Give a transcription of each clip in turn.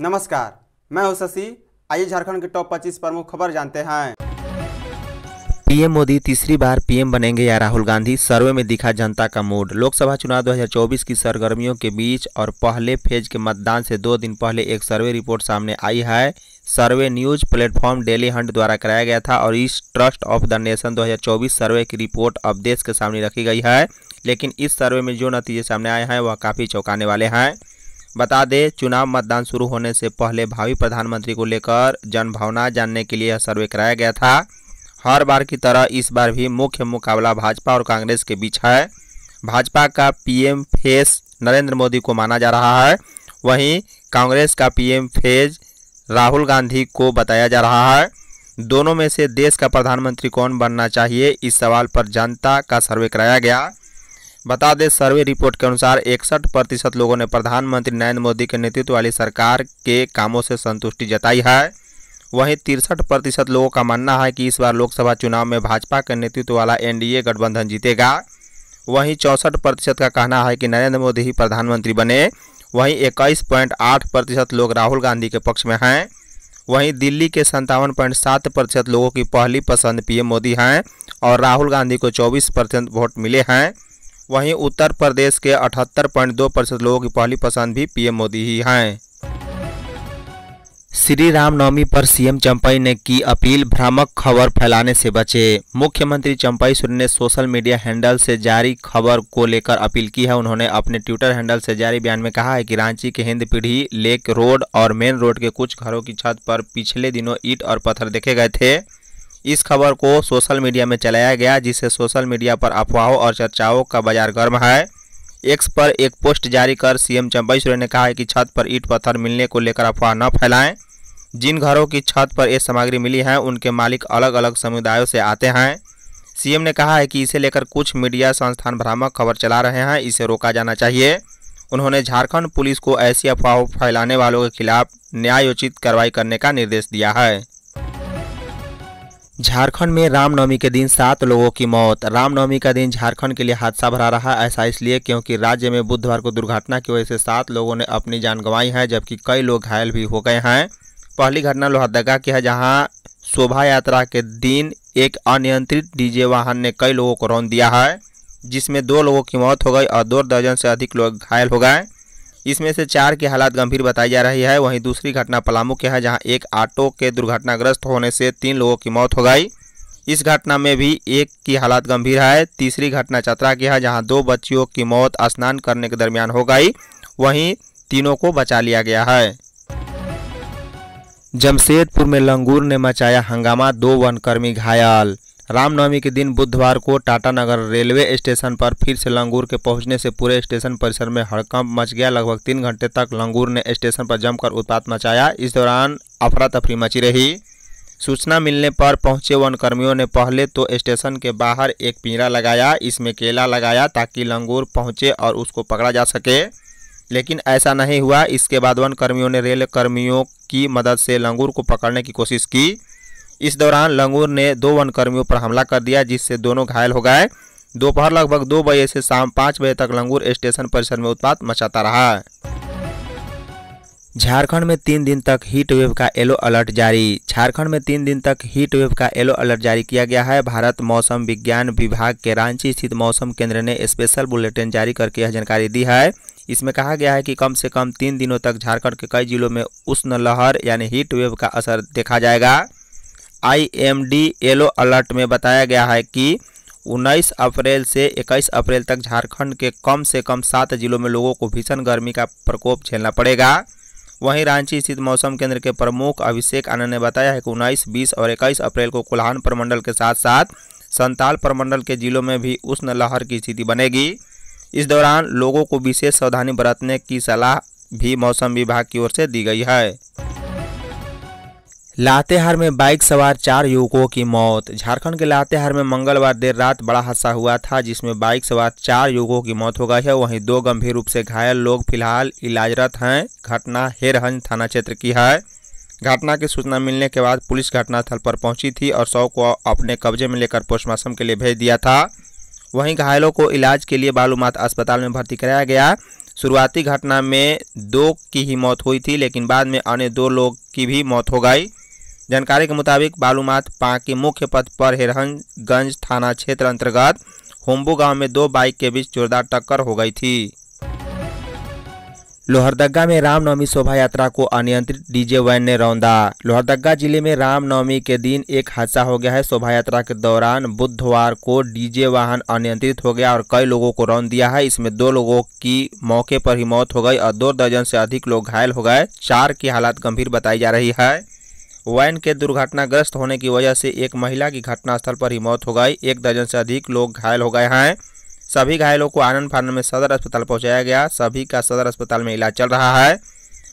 नमस्कार मैं हूं शशि आइए झारखंड के टॉप 25 प्रमुख खबर जानते हैं पीएम मोदी तीसरी बार पीएम बनेंगे या राहुल गांधी सर्वे में दिखा जनता का मूड लोकसभा चुनाव 2024 की सरगर्मियों के बीच और पहले फेज के मतदान से दो दिन पहले एक सर्वे रिपोर्ट सामने आई है survey news platform Dailyhunt द्वारा कराया गया था और इस trust of the nation 2024 survey की रिपोर्ट अब देश के सामने रखी गई है लेकिन इस सर्वे में जो नतीजे सामने आए हैं वह काफ़ी चौंकाने वाले हैं बता दें चुनाव मतदान शुरू होने से पहले भावी प्रधानमंत्री को लेकर जनभावना जानने के लिए सर्वे कराया गया था हर बार की तरह इस बार भी मुख्य मुकाबला भाजपा और कांग्रेस के बीच है भाजपा का पीएम फेस नरेंद्र मोदी को माना जा रहा है वहीं कांग्रेस का पीएम फेज राहुल गांधी को बताया जा रहा है दोनों में से देश का प्रधानमंत्री कौन बनना चाहिए इस सवाल पर जनता का सर्वे कराया गया बता दें सर्वे रिपोर्ट के अनुसार इकसठ प्रतिशत लोगों ने प्रधानमंत्री नरेंद्र मोदी के नेतृत्व वाली सरकार के कामों से संतुष्टि जताई है वहीं तिरसठ प्रतिशत लोगों का मानना है कि इस बार लोकसभा चुनाव में भाजपा के नेतृत्व वाला एनडीए गठबंधन जीतेगा वहीं चौंसठ प्रतिशत का कहना है कि नरेंद्र मोदी ही प्रधानमंत्री बने वहीं इक्कीस पॉइंट आठ प्रतिशत लोग राहुल गांधी के पक्ष में हैं वहीं दिल्ली के संतावन पॉइंट सात प्रतिशत लोगों की पहली पसंद पीएम मोदी हैं और राहुल गांधी को चौबीस प्रतिशत वोट मिले हैं वहीं उत्तर प्रदेश के अठहत्तर पॉइंट दो प्रतिशत लोगों की पहली पसंद भी पीएम मोदी ही हैं श्री रामनवमी पर सीएम चंपई ने की अपील भ्रामक खबर फैलाने से बचे मुख्यमंत्री चंपई सूर्य ने सोशल मीडिया हैंडल से जारी खबर को लेकर अपील की है उन्होंने अपने ट्विटर हैंडल से जारी बयान में कहा है कि रांची के हिंद पीढ़ी लेक रोड और मेन रोड के कुछ घरों की छत पर पिछले दिनों ईट और पत्थर देखे गए थे इस खबर को सोशल मीडिया में चलाया गया जिससे सोशल मीडिया पर अफवाहों और चर्चाओं का बाजार गर्म है एक्स पर एक पोस्ट जारी कर सीएम चंपई सोरेन ने कहा है कि छत पर ईट पत्थर मिलने को लेकर अफवाह न फैलाएं जिन घरों की छत पर ये सामग्री मिली है उनके मालिक अलग अलग समुदायों से आते हैं सीएम ने कहा है कि इसे लेकर कुछ मीडिया संस्थान भ्रामक खबर चला रहे हैं इसे रोका जाना चाहिए उन्होंने झारखंड पुलिस को ऐसी अफवाह फैलाने वालों के खिलाफ न्यायोचित कार्रवाई करने का निर्देश दिया है झारखंड में रामनवमी के दिन सात लोगों की मौत रामनवमी का दिन झारखंड के लिए हादसा भरा रहा ऐसा इसलिए क्योंकि राज्य में बुधवार को दुर्घटना की वजह से सात लोगों ने अपनी जान गंवाई है जबकि कई लोग घायल भी हो गए हैं पहली घटना लोहरदगा की है जहां शोभा यात्रा के दिन एक अनियंत्रित डीजे वाहन ने कई लोगों को रौन दिया है जिसमें दो लोगों की मौत हो गई और दो दर्जन से अधिक लोग घायल हो गए इसमें से चार की हालात गंभीर बताई जा रही है वहीं दूसरी घटना पलामू के है जहां एक ऑटो के दुर्घटनाग्रस्त होने से तीन लोगों की मौत हो गई इस घटना में भी एक की हालात गंभीर है तीसरी घटना चतरा की है जहाँ दो बच्चियों की मौत स्नान करने के दरमियान हो गई वहीं तीनों को बचा लिया गया है जमशेदपुर में लंगूर ने मचाया हंगामा दो वनकर्मी घायल रामनवमी के दिन बुधवार को टाटानगर रेलवे स्टेशन पर फिर से लंगूर के पहुंचने से पूरे स्टेशन परिसर में हड़कंप मच गया लगभग तीन घंटे तक लंगूर ने स्टेशन पर जमकर उत्पात मचाया इस दौरान अफरा तफरी मची रही सूचना मिलने पर पहुंचे वन कर्मियों ने पहले तो स्टेशन के बाहर एक पिंजरा लगाया इसमें केला लगाया ताकि लंगूर पहुँचे और उसको पकड़ा जा सके लेकिन ऐसा नहीं हुआ इसके बाद वन कर्मियों ने रेल कर्मियों की मदद से लंगूर को पकड़ने की कोशिश की इस दौरान लंगूर ने दो वनकर्मियों पर हमला कर दिया जिससे दोनों घायल हो गए दोपहर लगभग दो बजे से शाम पाँच बजे तक लंगूर स्टेशन परिसर में उत्पात मचाता रहा झारखंड में तीन दिन तक हीट वेव का येलो अलर्ट जारी झारखंड में तीन दिन तक हीट वेव का येलो अलर्ट जारी किया गया है भारत मौसम विज्ञान विभाग के रांची स्थित मौसम केंद्र ने स्पेशल बुलेटिन जारी करके यह जानकारी दी है इसमें कहा गया है कि कम से कम तीन दिनों तक झारखंड के कई जिलों में उष्ण लहर यानी हीट वेव का असर देखा जाएगा आईएमडी येलो अलर्ट में बताया गया है कि 19 अप्रैल से 21 अप्रैल तक झारखंड के कम से कम सात जिलों में लोगों को भीषण गर्मी का प्रकोप झेलना पड़ेगा वहीं रांची स्थित मौसम केंद्र के प्रमुख अभिषेक आनंद ने बताया है कि उन्नीस बीस और इक्कीस अप्रैल को कोल्हान प्रमंडल के साथ साथ संताल प्रमंडल के जिलों में भी उष्ण लहर की स्थिति बनेगी इस दौरान लोगों को विशेष सावधानी बरतने की सलाह भी मौसम विभाग की ओर से दी गई है लातेहार में बाइक सवार चार युवकों की मौत झारखंड के लातेहार में मंगलवार देर रात बड़ा हादसा हुआ था जिसमें बाइक सवार चार युवकों की मौत हो गई है वहीं दो गंभीर रूप से घायल लोग फिलहाल इलाजरत हैं घटना हेरहंज थाना क्षेत्र की है घटना की सूचना मिलने के बाद पुलिस घटनास्थल पर पहुंची थी और शव को अपने कब्जे में लेकर पोस्टमार्टम के लिए भेज दिया था वहीं घायलों को इलाज के लिए बालूमाथ अस्पताल में भर्ती कराया गया शुरुआती घटना में दो की ही मौत हुई थी लेकिन बाद में अन्य दो लोग की भी मौत हो गई जानकारी के मुताबिक बालूमाथ पाक के मुख्य पथ पर हेरहनगंज थाना क्षेत्र अंतर्गत होम्बू गांव में दो बाइक के बीच जोरदार टक्कर हो गई थी लोहरदगा में रामनवमी शोभा यात्रा को अनियंत्रित डीजे वैन ने रौंदा लोहरदगा जिले में रामनवमी के दिन एक हादसा हो गया है शोभा यात्रा के दौरान बुधवार को डीजे वाहन अनियंत्रित हो गया और कई लोगों को रौंद दिया है इसमें दो लोगों की मौके पर ही मौत हो गई और दो दर्जन से अधिक लोग घायल हो गए चार की हालत गंभीर बताई जा रही है वैन के दुर्घटनाग्रस्त होने की वजह से एक महिला की घटनास्थल पर ही मौत हो गई एक दर्जन से अधिक लोग घायल हो गए हैं सभी घायलों को आनंद फानंद में सदर अस्पताल पहुंचाया गया सभी का सदर अस्पताल में इलाज चल रहा है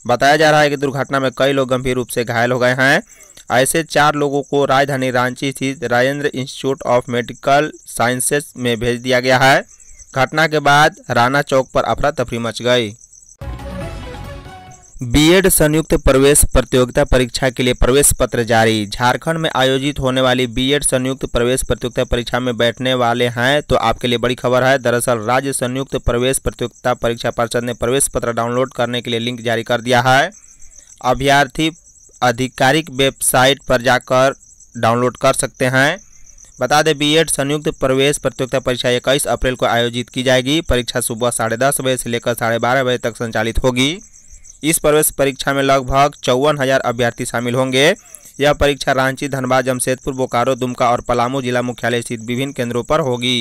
बताया जा रहा है कि दुर्घटना में कई लोग गंभीर रूप से घायल हो गए हैं ऐसे चार लोगों को राजधानी रांची स्थित Rajendra institute of medical sciences में भेज दिया गया है घटना के बाद राना चौक पर अफरा तफरी मच गई बीएड संयुक्त प्रवेश प्रतियोगिता परीक्षा के लिए प्रवेश पत्र जारी झारखंड में आयोजित होने वाली बीएड संयुक्त प्रवेश प्रतियोगिता परीक्षा में बैठने वाले हैं तो आपके लिए बड़ी खबर है दरअसल राज्य संयुक्त प्रवेश प्रतियोगिता परीक्षा परिषद ने प्रवेश पत्र डाउनलोड करने के लिए लिंक जारी कर दिया है अभ्यर्थी आधिकारिक वेबसाइट पर जाकर डाउनलोड कर सकते हैं बता दें बी संयुक्त प्रवेश प्रतियोगिता परीक्षा इक्कीस अप्रैल को आयोजित की जाएगी परीक्षा सुबह साढ़े दस बजे से लेकर साढ़े बारह बजे तक संचालित होगी इस प्रवेश परीक्षा में लगभग चौवन हजार अभ्यर्थी शामिल होंगे यह परीक्षा रांची धनबाद जमशेदपुर बोकारो दुमका और पलामू जिला मुख्यालय स्थित विभिन्न केंद्रों पर होगी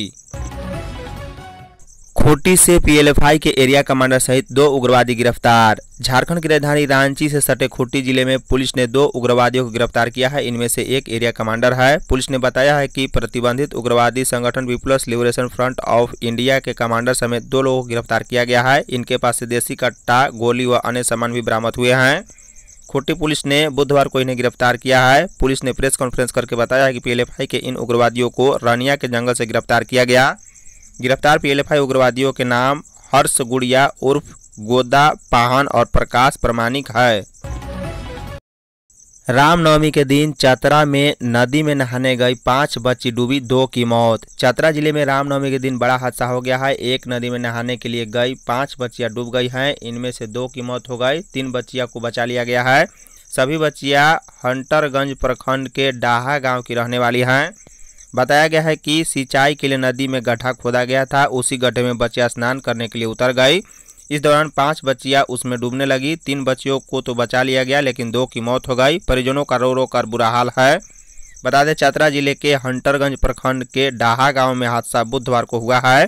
खूंटी से पीएलएफआई के एरिया कमांडर सहित दो उग्रवादी गिरफ्तार झारखंड की राजधानी रांची से सटे खूटी जिले में पुलिस ने दो उग्रवादियों को गिरफ्तार किया है इनमें से एक एरिया कमांडर है पुलिस ने बताया है कि प्रतिबंधित उग्रवादी संगठन peoples liberation front of India के कमांडर समेत दो लोगों को गिरफ्तार किया गया है इनके पास से देसी कट्टा गोली व अन्य सामान भी बरामद हुए हैं खूटी पुलिस ने बुधवार को इन्हें गिरफ्तार किया है पुलिस ने प्रेस कॉन्फ्रेंस करके बताया है कि पी के इन उग्रवादियों को रानिया के जंगल से गिरफ्तार किया गया गिरफ्तार पीएलएफआई उग्रवादियों के नाम हर्ष गुड़िया उर्फ गोदा पाहन और प्रकाश प्रमाणिक है रामनवमी के दिन चतरा में नदी में नहाने गई पांच बच्ची डूबी दो की मौत चतरा जिले में रामनवमी के दिन बड़ा हादसा हो गया है एक नदी में नहाने के लिए गई पांच बच्चियां डूब गई हैं इनमें से दो की मौत हो गई तीन बच्चियां को बचा लिया गया है सभी बच्चियां हंटरगंज प्रखंड के डाहा गांव की रहने वाली हैं बताया गया है कि सिंचाई के लिए नदी में गड्ढा खोदा गया था उसी गड्ढे में बच्चियाँ स्नान करने के लिए उतर गई इस दौरान पांच बच्चियां उसमें डूबने लगी तीन बच्चियों को तो बचा लिया गया लेकिन दो की मौत हो गई परिजनों का रो रो कर बुरा हाल है बता दें चतरा जिले के हंटरगंज प्रखंड के डाहा गांव में हादसा बुधवार को हुआ है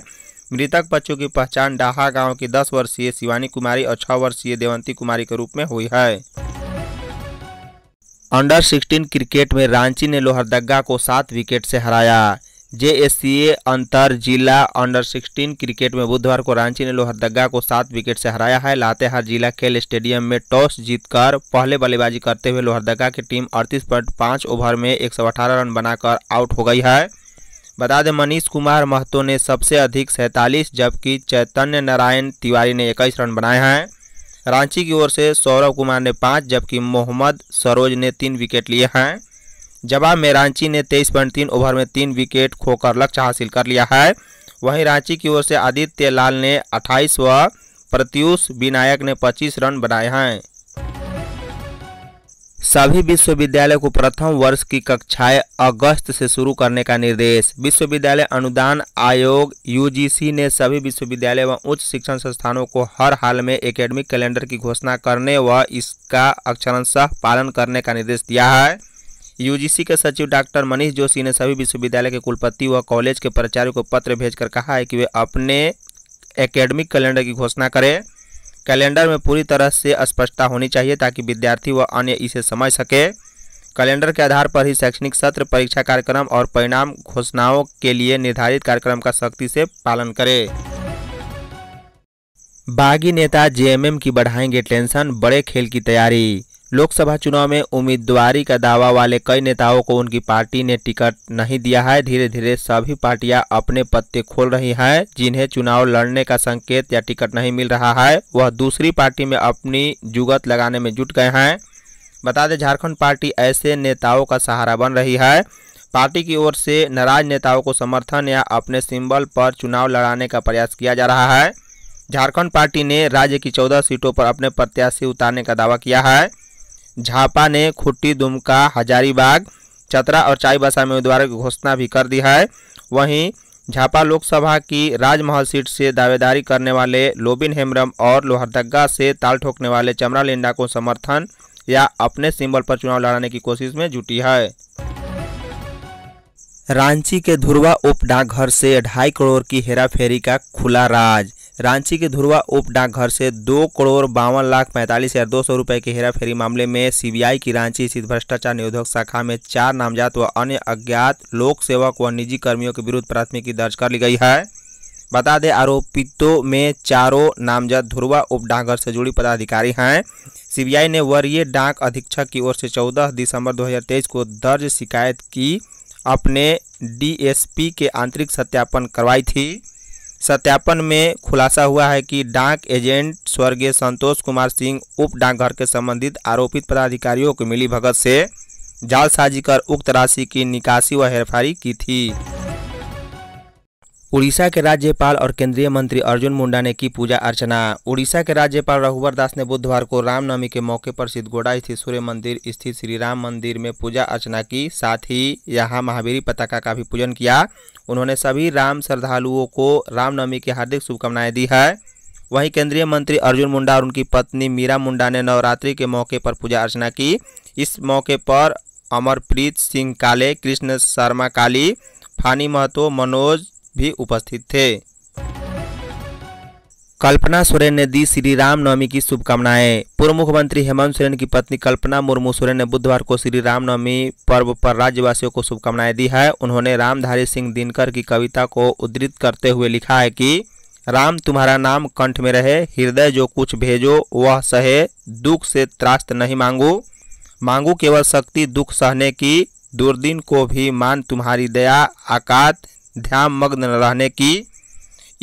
मृतक बच्चों की पहचान डाहा गांव की 10 वर्षीय शिवानी कुमारी और 6 वर्षीय देवंती कुमारी के रूप में हुई है अंडर 16 क्रिकेट में रांची ने लोहरदगा को सात विकेट से हराया जे ए अंतर जिला अंडर 16 क्रिकेट में बुधवार को रांची ने लोहरदगा को सात विकेट से हराया है लातेहार जिला खेल स्टेडियम में टॉस जीतकर पहले बल्लेबाजी करते हुए लोहरदगा की टीम अड़तीस पॉइंट पाँच ओवर में एक रन बनाकर आउट हो गई है बता दें मनीष कुमार महतो ने सबसे अधिक सैंतालीस जबकि चैतन्य नारायण तिवारी ने इक्कीस रन बनाए हैं रांची की ओर से सौरभ कुमार ने पाँच जबकि मोहम्मद सरोज ने तीन विकेट लिए हैं जवाब में रांची ने तेईस पॉइंट तीन ओवर में तीन विकेट खोकर लक्ष्य हासिल कर लिया है वहीं रांची की ओर से आदित्य लाल ने अट्ठाईस व प्रत्युष विनायक ने पच्चीस रन बनाए हैं सभी विश्वविद्यालय को प्रथम वर्ष की कक्षाएं अगस्त से शुरू करने का निर्देश विश्वविद्यालय अनुदान आयोग यूजीसी ने सभी विश्वविद्यालय व उच्च शिक्षण संस्थानों को हर हाल में एकेडमिक कैलेंडर की घोषणा करने व इसका अक्षरशाह पालन करने का निर्देश दिया है यूजीसी के सचिव डॉक्टर मनीष जोशी ने सभी विश्वविद्यालय के कुलपति व कॉलेज के प्राचार्य को पत्र भेजकर कहा है कि वे अपने एकेडमिक कैलेंडर की घोषणा करें कैलेंडर में पूरी तरह से स्पष्टता होनी चाहिए ताकि विद्यार्थी व अन्य इसे समझ सके कैलेंडर के आधार पर ही शैक्षणिक सत्र परीक्षा कार्यक्रम और परिणाम घोषणाओं के लिए निर्धारित कार्यक्रम का सख्ती से पालन करें बागी नेता जेएमएम की बढ़ाएंगे टेंशन बड़े खेल की तैयारी लोकसभा चुनाव में उम्मीदवारी का दावा वाले कई नेताओं को उनकी पार्टी ने टिकट नहीं दिया है धीरे धीरे सभी पार्टियां अपने पत्ते खोल रही हैं जिन्हें चुनाव लड़ने का संकेत या टिकट नहीं मिल रहा है वह दूसरी पार्टी में अपनी जुगत लगाने में जुट गए हैं बता दें झारखंड पार्टी ऐसे नेताओं का सहारा बन रही है पार्टी की ओर से नाराज नेताओं को समर्थन या अपने सिंबल पर चुनाव लड़ाने का प्रयास किया जा रहा है झारखंड पार्टी ने राज्य की चौदह सीटों पर अपने प्रत्याशी उतारने का दावा किया है झापा ने खुट्टी दुमका हजारीबाग चतरा और चाईबासा में उम्मीदवारों की घोषणा भी कर दी है वहीं झापा लोकसभा की राजमहल सीट से दावेदारी करने वाले लोबिन हेमरम और लोहरदगा से ताल ठोकने वाले चमरा लिंडा को समर्थन या अपने सिंबल पर चुनाव लड़ाने की कोशिश में जुटी है रांची के धुरवा उप डाकघर से ढाई करोड़ की हेराफेरी का खुला राज रांची के धुरवा उप डाकघर से दो करोड़ बावन लाख पैंतालीस हजार दो सौ रुपये की हेराफेरी मामले में सीबीआई की रांची स्थित भ्रष्टाचार निरोधक शाखा में चार नामजात व अन्य अज्ञात लोक सेवक व निजी कर्मियों के विरुद्ध प्राथमिकी दर्ज कर ली गई है बता दें आरोपितों में चारों नामजद धुरवा उप डाकघर से जुड़ी पदाधिकारी हैं सीबीआई ने वरीय डाक अधीक्षक की ओर से 14 दिसंबर 2023 को दर्ज शिकायत की अपने डीएसपी के आंतरिक सत्यापन करवाई थी सत्यापन में खुलासा हुआ है कि डाक एजेंट स्वर्गीय संतोष कुमार सिंह उप डाकघर के संबंधित आरोपित पदाधिकारियों को मिली भगत से जालसाजी कर उक्त राशि की निकासी व हेरफारी की थी उड़ीसा के राज्यपाल और केंद्रीय मंत्री अर्जुन मुंडा ने की पूजा अर्चना उड़ीसा के राज्यपाल रघुवर दास ने बुधवार को रामनवमी के मौके पर सिद्धगोड़ा स्थित सूर्य मंदिर स्थित श्री राम मंदिर में पूजा अर्चना की साथ ही यहां महावीरी पताका का भी पूजन किया उन्होंने सभी राम श्रद्धालुओं को रामनवमी की हार्दिक शुभकामनाएं दी है वहीं केंद्रीय मंत्री अर्जुन मुंडा और उनकी पत्नी मीरा मुंडा ने नवरात्रि के मौके पर पूजा अर्चना की इस मौके पर अमरप्रीत सिंह काले कृष्ण शर्मा काली फानी महतो मनोज भी उपस्थित थे कल्पना सोरेन ने दी श्री राम नवमी की शुभकामनाएं पूर्व मुख्यमंत्री हेमंत सोरेन की पत्नी कल्पना मुर्मू सोरेन ने बुधवार को श्री नवमी पर्व पर राज्यवासियों को शुभकामनाएं दी है उन्होंने रामधारी सिंह दिनकर की कविता को उद्धृत करते हुए लिखा है कि राम तुम्हारा नाम कंठ में रहे हृदय जो कुछ भेजो वह सहे दुख से त्रास्त नहीं मांगू मांगू केवल शक्ति दुख सहने की दूरदीन को भी मान तुम्हारी दया आकात ध्यान मग्न रहने की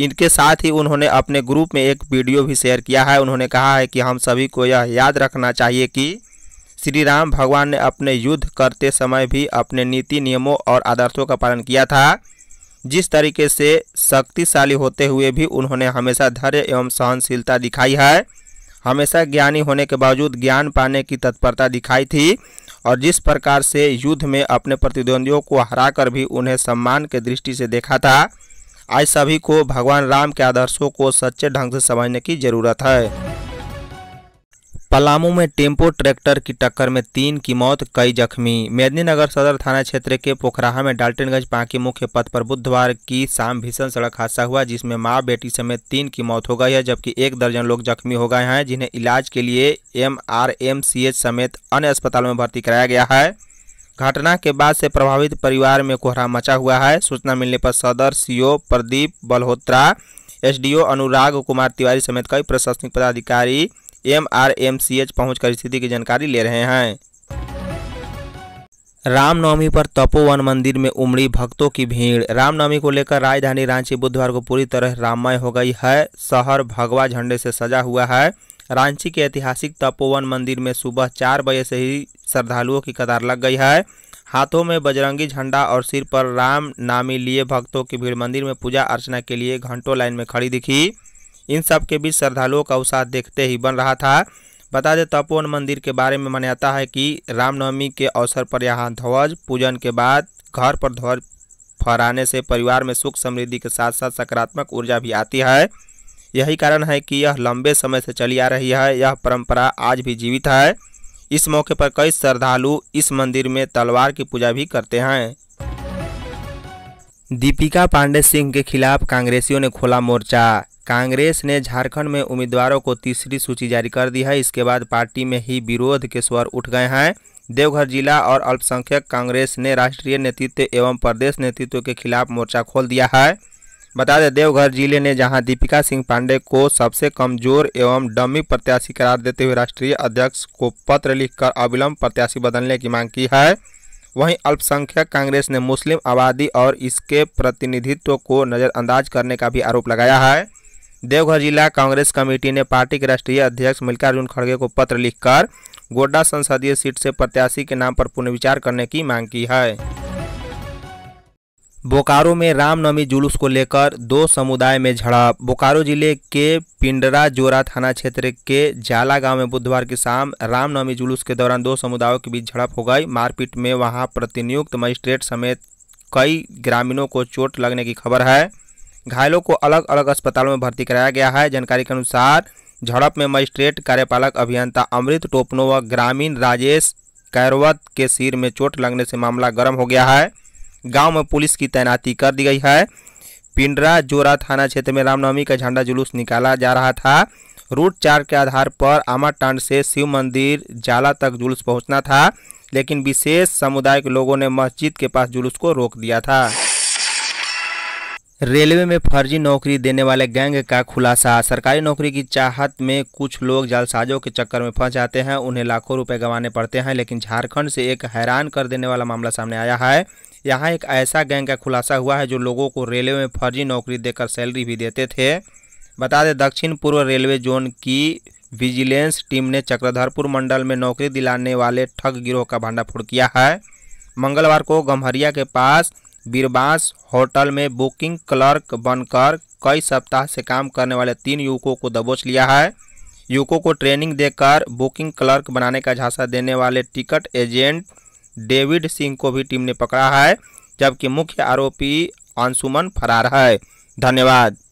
इनके साथ ही उन्होंने अपने ग्रुप में एक वीडियो भी शेयर किया है उन्होंने कहा है कि हम सभी को यह याद रखना चाहिए कि श्री राम भगवान ने अपने युद्ध करते समय भी अपने नीति नियमों और आदर्शों का पालन किया था जिस तरीके से शक्तिशाली होते हुए भी उन्होंने हमेशा धैर्य एवं सहनशीलता दिखाई है हमेशा ज्ञानी होने के बावजूद ज्ञान पाने की तत्परता दिखाई थी और जिस प्रकार से युद्ध में अपने प्रतिद्वंदियों को हराकर भी उन्हें सम्मान के दृष्टि से देखा था आज सभी को भगवान राम के आदर्शों को सच्चे ढंग से समझने की जरूरत है पलामू में टेम्पो ट्रैक्टर की टक्कर में तीन की मौत कई जख्मी मेदिनीनगर सदर थाना क्षेत्र के पोखराहा में डाल्टनगंज पांकी मुख्य पथ पर बुधवार की शाम भीषण सड़क हादसा हुआ जिसमें मां बेटी समेत तीन की मौत हो गई है जबकि एक दर्जन लोग जख्मी हो गए हैं जिन्हें इलाज के लिए एमआरएमसीएच समेत अन्य अस्पतालों में भर्ती कराया गया है घटना के बाद से प्रभावित परिवार में कोहरा मचा हुआ है सूचना मिलने पर सदर सी प्रदीप बल्होत्रा एस अनुराग कुमार तिवारी समेत कई प्रशासनिक पदाधिकारी M R M C H पहुँच कर स्थिति की जानकारी ले रहे हैं रामनवमी पर तपोवन मंदिर में उमड़ी भक्तों की भीड़ रामनवमी को लेकर राजधानी रांची बुधवार को पूरी तरह राममय हो गई है शहर भगवा झंडे से सजा हुआ है रांची के ऐतिहासिक तपोवन मंदिर में सुबह चार बजे से ही श्रद्धालुओं की कतार लग गई है हाथों में बजरंगी झंडा और सिर पर राम नामी लिए भक्तों की भीड़ मंदिर में पूजा अर्चना के लिए घंटों लाइन में खड़ी दिखी इन सब के बीच श्रद्धालुओं का उत्साह देखते ही बन रहा था बता दें तपोवन मंदिर के बारे में मान्यता है कि रामनवमी के अवसर पर यहाँ ध्वज पूजन के बाद घर पर ध्वज फहराने से परिवार में सुख समृद्धि के साथ साथ सकारात्मक ऊर्जा भी आती है यही कारण है कि यह लंबे समय से चली आ रही है यह परंपरा आज भी जीवित है इस मौके पर कई श्रद्धालु इस मंदिर में तलवार की पूजा भी करते हैं दीपिका पांडे सिंह के खिलाफ कांग्रेसियों ने खोला मोर्चा कांग्रेस ने झारखंड में उम्मीदवारों को तीसरी सूची जारी कर दी है इसके बाद पार्टी में ही विरोध के स्वर उठ गए हैं देवघर जिला और अल्पसंख्यक कांग्रेस ने राष्ट्रीय नेतृत्व एवं प्रदेश नेतृत्व के खिलाफ मोर्चा खोल दिया है बता दें देवघर जिले ने जहां दीपिका सिंह पांडे को सबसे कमजोर एवं डमी प्रत्याशी करार देते हुए राष्ट्रीय अध्यक्ष को पत्र लिखकर अविलंब प्रत्याशी बदलने की मांग की है वहीं अल्पसंख्यक कांग्रेस ने मुस्लिम आबादी और इसके प्रतिनिधित्व को नज़रअंदाज करने का भी आरोप लगाया है देवघर जिला कांग्रेस कमेटी ने पार्टी के राष्ट्रीय अध्यक्ष मल्लिकार्जुन खड़गे को पत्र लिखकर गोड्डा संसदीय सीट से प्रत्याशी के नाम पर पुनर्विचार करने की मांग की है बोकारो में रामनवमी जुलूस को लेकर दो समुदाय में झड़प बोकारो जिले के पिंडरा जोरा थाना क्षेत्र के जाला गांव में बुधवार की शाम रामनवमी जुलूस के दौरान दो समुदायों के बीच झड़प हो गई मारपीट में वहां प्रतिनियुक्त मजिस्ट्रेट समेत कई ग्रामीणों को चोट लगने की खबर है घायलों को अलग अलग अस्पतालों में भर्ती कराया गया है जानकारी के अनुसार झड़प में मजिस्ट्रेट कार्यपालक अभियंता अमृत टोपनो व ग्रामीण राजेश कैरवत के सिर में चोट लगने से मामला गर्म हो गया है गांव में पुलिस की तैनाती कर दी गई है पिंडरा जोरा थाना क्षेत्र में रामनवमी का झंडा जुलूस निकाला जा रहा था रूट चार के आधार पर आमाटांड से शिव मंदिर जाला तक जुलूस पहुंचना था लेकिन विशेष समुदाय के लोगों ने मस्जिद के पास जुलूस को रोक दिया था रेलवे में फर्जी नौकरी देने वाले गैंग का खुलासा सरकारी नौकरी की चाहत में कुछ लोग जालसाजों के चक्कर में फंस जाते हैं उन्हें लाखों रुपए गंवाने पड़ते हैं लेकिन झारखंड से एक हैरान कर देने वाला मामला सामने आया है यहाँ एक ऐसा गैंग का खुलासा हुआ है जो लोगों को रेलवे में फर्जी नौकरी देकर सैलरी भी देते थे बता दें दक्षिण पूर्व रेलवे जोन की विजिलेंस टीम ने चक्रधरपुर मंडल में नौकरी दिलाने वाले ठग गिरोह का भंडाफोड़ किया है मंगलवार को गम्हरिया के पास बीरबांस होटल में बुकिंग क्लर्क बनकर कई सप्ताह से काम करने वाले तीन युवकों को दबोच लिया है युवकों को ट्रेनिंग देकर बुकिंग क्लर्क बनाने का झांसा देने वाले टिकट एजेंट डेविड सिंह को भी टीम ने पकड़ा है जबकि मुख्य आरोपी अंशुमन फरार है धन्यवाद